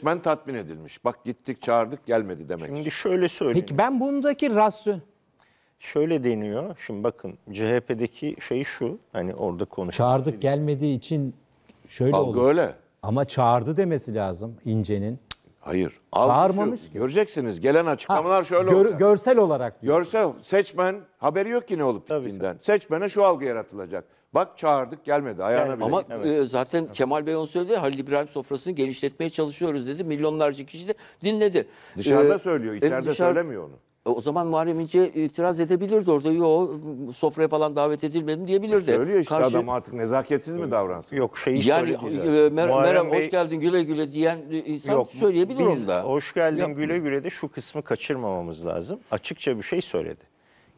seçmen tatmin edilmiş. Bak gittik çağırdık gelmedi demek. Şimdi şöyle söyleyeyim. Peki ben bundaki rasyon şöyle deniyor. Şimdi bakın CHP'deki şey şu. Hani orada konuş. Çağırdık gelmediği için şöyle Algı oldu. öyle. Ama çağırdı demesi lazım İnce'nin. Hayır. Çağırmamış şu, ki. Göreceksiniz gelen açıklamalar ha, şöyle gör, olacak. Görsel olarak. Görsel. Seçmen haberi yok ki ne olup Tabii bittiğinden. Seçmene şu algı yaratılacak. Bak çağırdık gelmedi ayağına yani, bile. Ama evet. e, zaten evet. Kemal Bey onu söyledi. Halil İbrahim sofrasını genişletmeye çalışıyoruz dedi. Milyonlarca kişi de dinledi. Dışarıda ee, söylüyor. E, içeride dışarı... söylemiyor onu. E, o zaman Muharrem İnce itiraz edebilirdi orada. Yo sofraya falan davet edilmedim diyebilirdi. Söylüyor işte Karşı... adam artık nezaketsiz mi davransın? Yok şey yani, e, Mer Meryem Bey... hoş geldin güle güle diyen e, insan Yok, söyleyebilir biz onda. hoş geldin Yok. güle güle de şu kısmı kaçırmamamız lazım. Açıkça bir şey söyledi.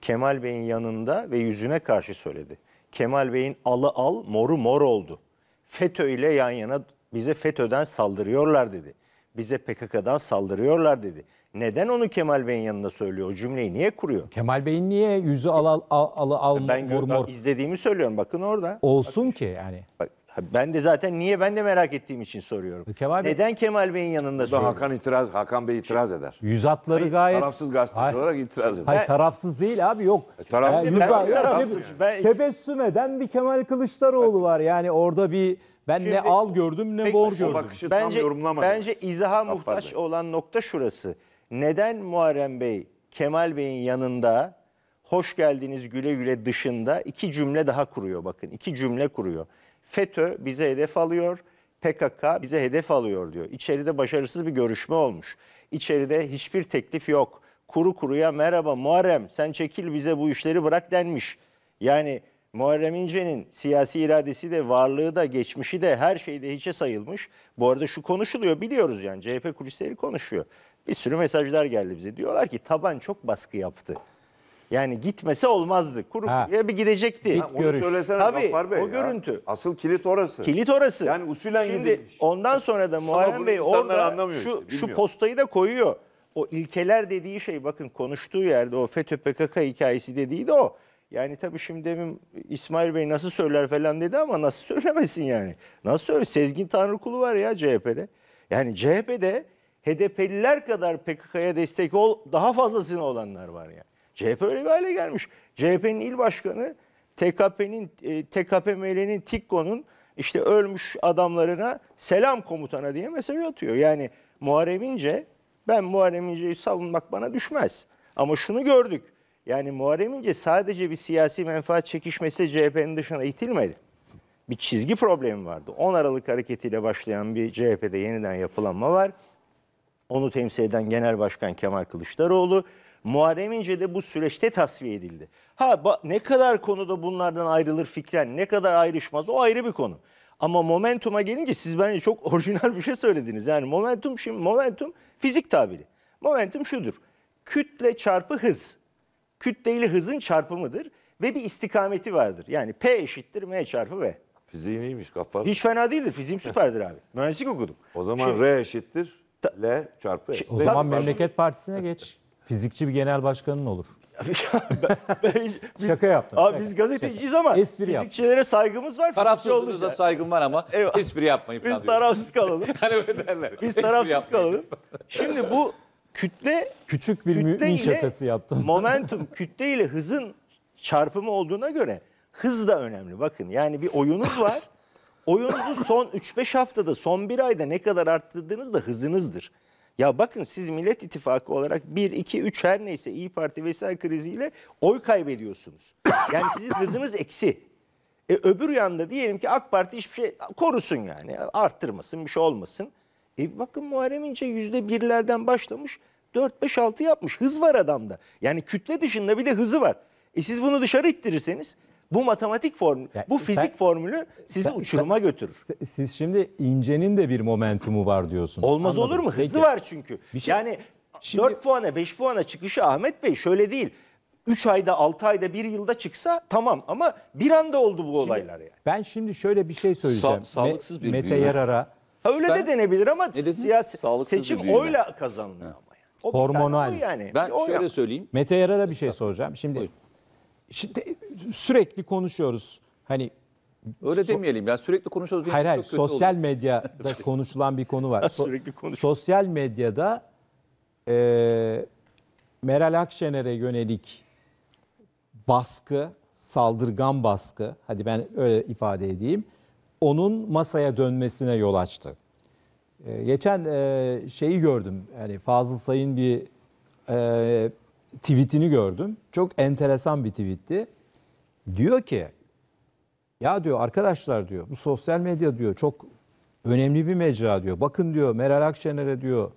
Kemal Bey'in yanında ve yüzüne karşı söyledi. Kemal Bey'in alı al moru mor oldu. FETÖ ile yan yana bize FETÖ'den saldırıyorlar dedi bize PKK'dan saldırıyorlar dedi. Neden onu Kemal Bey'in yanında söylüyor? O cümleyi niye kuruyor? Kemal Bey'in niye yüzü al al al al, al ben mor, mor. izlediğimi söylüyorum bakın orada. Olsun bak, ki yani. Bak, ben de zaten niye ben de merak ettiğim için soruyorum. E, Kemal Bey, Neden Kemal Bey'in yanında söylüyor? Hakan itiraz Hakan Bey itiraz eder. Yüz atları hayır, gayet tarafsız gazeteci hayır, olarak itiraz eder. Hayır tarafsız değil abi yok. E, tarafsız, yani, ben, tarafsız, tebessüm eden bir Kemal Kılıçdaroğlu var. Yani orada bir ben Şimdi, ne al gördüm ne mor gördüm. Bakışı bence, tam Bence izaha muhtaç olan nokta şurası. Neden Muharrem Bey Kemal Bey'in yanında hoş geldiniz güle güle dışında iki cümle daha kuruyor bakın. iki cümle kuruyor. FETÖ bize hedef alıyor. PKK bize hedef alıyor diyor. İçeride başarısız bir görüşme olmuş. İçeride hiçbir teklif yok. Kuru kuruya merhaba Muharrem sen çekil bize bu işleri bırak denmiş. Yani Muharrem İnce'nin siyasi iradesi de varlığı da geçmişi de her şeyde hiçe sayılmış. Bu arada şu konuşuluyor biliyoruz yani CHP kulisleri konuşuyor. Bir sürü mesajlar geldi bize. Diyorlar ki taban çok baskı yaptı. Yani gitmese olmazdı. Kuru ya bir gidecekti. Ha, onu Görüş. söylesene Tabii, Bey o ya. görüntü. Asıl kilit orası. Kilit orası. Yani usulen Şimdi gidilmiş. ondan sonra da Muharrem Bey orada şu, işte, şu postayı da koyuyor. O ilkeler dediği şey bakın konuştuğu yerde o FETÖ PKK hikayesi dediği de o. Yani tabii şimdi demin İsmail Bey nasıl söyler falan dedi ama nasıl söylemesin yani. Nasıl söyler? Sezgin Tanrıkulu var ya CHP'de. Yani CHP'de HDP'liler kadar PKK'ya destek ol, daha fazlasına olanlar var yani. CHP öyle bir hale gelmiş. CHP'nin il başkanı TKP'nin, e, TKP TKPML'nin, TİKKO'nun işte ölmüş adamlarına selam komutana diye mesaj atıyor. Yani Muharrem İnce, ben Muharrem İnce'yi savunmak bana düşmez. Ama şunu gördük. Yani Muharrem İnce sadece bir siyasi menfaat çekişmesi CHP'nin dışına itilmedi. Bir çizgi problemi vardı. 10 Aralık hareketiyle başlayan bir CHP'de yeniden yapılanma var. Onu temsil eden Genel Başkan Kemal Kılıçdaroğlu. Muharrem İnce de bu süreçte tasfiye edildi. Ha ne kadar konuda bunlardan ayrılır fikren, ne kadar ayrışmaz o ayrı bir konu. Ama Momentum'a gelince siz bence çok orijinal bir şey söylediniz. Yani Momentum şimdi Momentum fizik tabiri. Momentum şudur. Kütle çarpı hız kütleyle hızın çarpımıdır ve bir istikameti vardır. Yani P eşittir M çarpı V. Fiziğin iyiymiş kafan. Hiç fena değildir. Fiziğim süperdir abi. Mühendislik okudum. O zaman Şimdi, R eşittir L çarpı Şimdi, O zaman çarpı. Memleket Partisi'ne geç. Fizikçi bir genel başkanın olur. ben, ben, hiç, biz, şaka yaptım. Abi biz gazeteciyiz ama Espri fizikçilere yaptım. saygımız var. Tarafsızlığınıza yani. saygım var ama Eyvah. espri yapmayın. Biz tarafsız kalalım. hani öyle derler. Biz tarafsız kalalım. Şimdi bu kütle küçük bir kütle mümin ile yaptım. Momentum kütle ile hızın çarpımı olduğuna göre hız da önemli. Bakın yani bir oyunuz var. Oyunuzu son 3-5 haftada, son bir ayda ne kadar arttırdığınız da hızınızdır. Ya bakın siz Millet İttifakı olarak 1, 2, 3 her neyse İyi Parti vesaire kriziyle oy kaybediyorsunuz. Yani sizin hızınız eksi. E, öbür yanda diyelim ki AK Parti hiçbir şey korusun yani arttırmasın bir şey olmasın. E bakın Muharrem İnce yüzde birlerden başlamış 4-5-6 yapmış. Hız var adamda. Yani kütle dışında bir de hızı var. E siz bunu dışarı ittirirseniz bu matematik formülü, bu fizik ben, formülü sizi ben, uçuruma ben, götürür. Siz şimdi incenin de bir momentumu var diyorsunuz. Olmaz Anladım. olur mu? Hızı Peki. var çünkü. Bir şey, yani şimdi, 4 puana 5 puana çıkışı Ahmet Bey şöyle değil. 3 ayda, 6 ayda, 1 yılda çıksa tamam ama bir anda oldu bu olaylar yani. Ben şimdi şöyle bir şey söyleyeceğim. Sa sağlıksız bir Mete büyüme. Yarar'a Ha öyle ben, de denebilir ama siyasi seçim düzeyine. oyla kazanılıyor ama yani. O Hormonal. Yani. Ben şöyle yap. söyleyeyim. Mete Yarar'a bir şey soracağım. Şimdi, şimdi sürekli konuşuyoruz. Hani Öyle so demeyelim ya sürekli konuşuyoruz. Hayır hayır sosyal olur. medyada konuşulan bir konu var. So sürekli konuşuyoruz. Sosyal medyada e, Meral Akşener'e yönelik baskı, saldırgan baskı, hadi ben öyle ifade edeyim onun masaya dönmesine yol açtı. E, geçen e, şeyi gördüm. Yani Fazıl Say'ın bir e, tweetini gördüm. Çok enteresan bir tweetti. Diyor ki ya diyor arkadaşlar diyor bu sosyal medya diyor çok önemli bir mecra diyor. Bakın diyor Meral Akşener'e diyor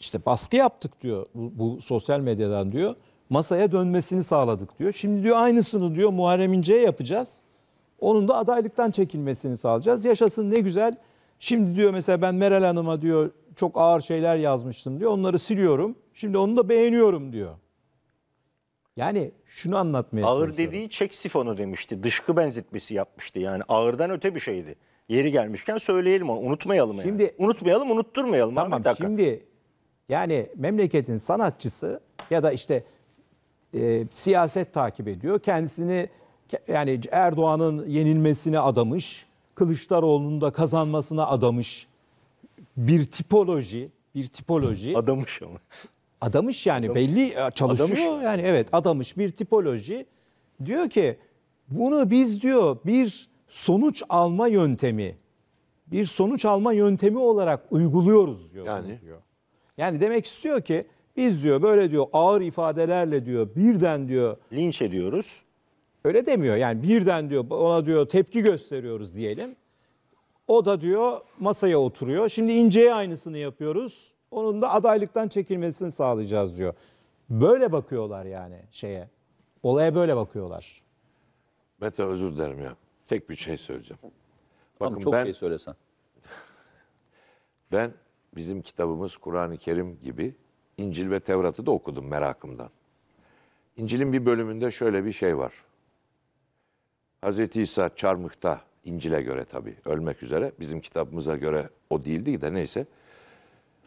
işte baskı yaptık diyor bu, bu sosyal medyadan diyor. Masaya dönmesini sağladık diyor. Şimdi diyor aynısını diyor Muharrem İnce'ye yapacağız. Onun da adaylıktan çekilmesini sağlayacağız. Yaşasın ne güzel. Şimdi diyor mesela ben Meral Hanım'a diyor çok ağır şeyler yazmıştım diyor. Onları siliyorum. Şimdi onu da beğeniyorum diyor. Yani şunu anlatmaya Ağır dediği çek sifonu demişti. Dışkı benzetmesi yapmıştı. Yani ağırdan öte bir şeydi. Yeri gelmişken söyleyelim onu. Unutmayalım yani. Şimdi, Unutmayalım, unutturmayalım. Tamam şimdi yani memleketin sanatçısı ya da işte e, siyaset takip ediyor. Kendisini yani Erdoğan'ın yenilmesine adamış, Kılıçdaroğlu'nun da kazanmasına adamış bir tipoloji, bir tipoloji. Adamış ama. Adamış yani adamış. belli e, çalışıyor adamış. yani evet adamış bir tipoloji. Diyor ki bunu biz diyor bir sonuç alma yöntemi, bir sonuç alma yöntemi olarak uyguluyoruz diyor. Yani Yani demek istiyor ki biz diyor böyle diyor ağır ifadelerle diyor birden diyor linç ediyoruz. Öyle demiyor. Yani birden diyor ona diyor tepki gösteriyoruz diyelim. O da diyor masaya oturuyor. Şimdi İnce'ye aynısını yapıyoruz. Onun da adaylıktan çekilmesini sağlayacağız diyor. Böyle bakıyorlar yani şeye. Olaya böyle bakıyorlar. Mete özür dilerim ya. Tek bir şey söyleyeceğim. Bakın Ama çok ben, şey söylesen. ben bizim kitabımız Kur'an-ı Kerim gibi İncil ve Tevrat'ı da okudum merakımdan. İncil'in bir bölümünde şöyle bir şey var. Hz. İsa çarmıhta İncil'e göre tabii ölmek üzere. Bizim kitabımıza göre o değildi de neyse.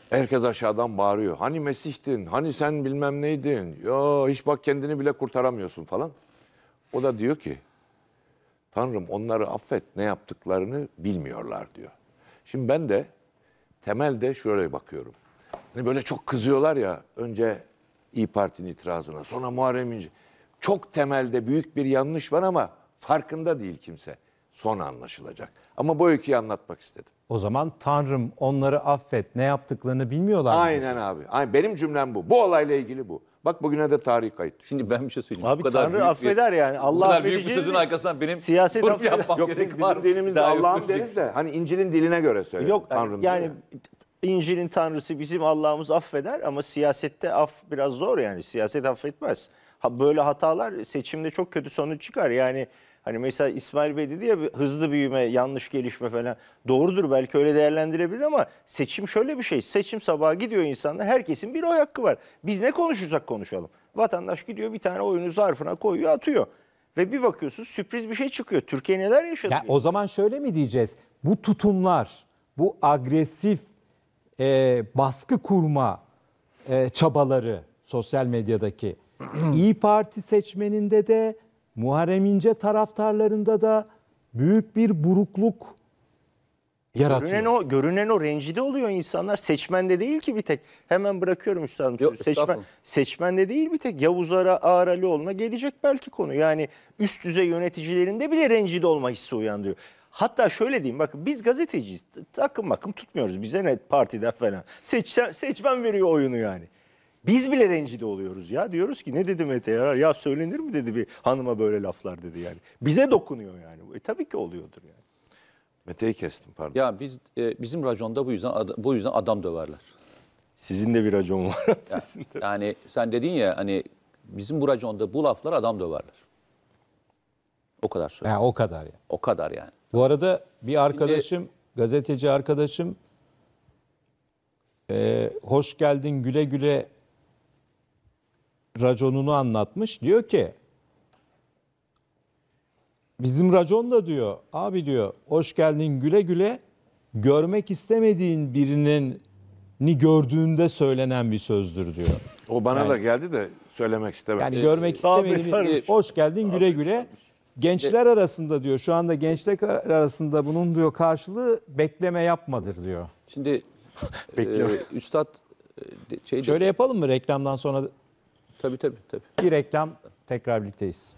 Herkes aşağıdan bağırıyor. Hani Mesih'tin, hani sen bilmem neydin. Yo hiç bak kendini bile kurtaramıyorsun falan. O da diyor ki Tanrım onları affet ne yaptıklarını bilmiyorlar diyor. Şimdi ben de temelde şöyle bakıyorum. Hani böyle çok kızıyorlar ya önce İyi Parti'nin itirazına sonra Muharrem İnce. Çok temelde büyük bir yanlış var ama farkında değil kimse. Son anlaşılacak. Ama bu öyküyü anlatmak istedim. O zaman Tanrım onları affet. Ne yaptıklarını bilmiyorlar mı? Aynen abi. Aynen. Benim cümlem bu. Bu olayla ilgili bu. Bak bugüne de tarihi kayıt. Şimdi ben bir şey söyleyeyim. Abi Bu kadar Tanrı büyük bir- affeder yani. bu Allah kadar büyük bir sözün arkasından benim Siyaset bunu affeder. yapmam Yok gerek var. bizim dinimizde Allah'ım deriz de hani İncil'in diline göre söyle. Yok Tanrım yani, diyor İncil'in tanrısı bizim Allah'ımız affeder ama siyasette af biraz zor yani. Siyaset affetmez böyle hatalar seçimde çok kötü sonuç çıkar. Yani hani mesela İsmail Bey dedi ya hızlı büyüme, yanlış gelişme falan. Doğrudur belki öyle değerlendirebilir ama seçim şöyle bir şey. Seçim sabaha gidiyor insanla Herkesin bir oy hakkı var. Biz ne konuşursak konuşalım. Vatandaş gidiyor bir tane oyunu zarfına koyuyor atıyor. Ve bir bakıyorsun sürpriz bir şey çıkıyor. Türkiye neler yaşadı? Ya, o zaman şöyle mi diyeceğiz? Bu tutumlar, bu agresif e, baskı kurma e, çabaları sosyal medyadaki İyi Parti seçmeninde de Muharrem İnce taraftarlarında da büyük bir burukluk yaratıyor. Görünen o, görünen o rencide oluyor insanlar. Seçmende değil ki bir tek. Hemen bırakıyorum üstadım. Yok, Seçmen, seçmende değil bir tek. Yavuzlara, Ağar Alioğlu'na gelecek belki konu. Yani üst düzey yöneticilerinde bile rencide olma hissi uyandırıyor. Hatta şöyle diyeyim bakın biz gazeteciyiz. Takım bakım tutmuyoruz. Bize ne partiden falan. Seç, seçmen veriyor oyunu yani. Biz bile rencide oluyoruz ya. Diyoruz ki ne dedi Mete Yarar? Ya söylenir mi dedi bir hanıma böyle laflar dedi yani. Bize dokunuyor yani. E, tabii ki oluyordur yani. Mete'yi kestim pardon. Ya biz e, bizim raconda bu yüzden adam, bu yüzden adam döverler. Sizin de bir racon var. Ya, yani sen dedin ya hani bizim bu raconda bu laflar adam döverler. O kadar söyle. Ha, o kadar yani. O kadar yani. Bu arada bir arkadaşım, Şimdi, gazeteci arkadaşım e, hoş geldin güle güle raconunu anlatmış. Diyor ki bizim racon da diyor abi diyor hoş geldin güle güle görmek istemediğin birinin ni gördüğünde söylenen bir sözdür diyor. O bana yani, da geldi de söylemek istemedi. Yani görmek istemediğim hoş geldin güle güle. Gençler arasında diyor şu anda gençler arasında bunun diyor karşılığı bekleme yapmadır diyor. Şimdi e, üstad e, şey şöyle yapalım mı reklamdan sonra Tabii tabii. tabii. Bir reklam tekrar birlikteyiz.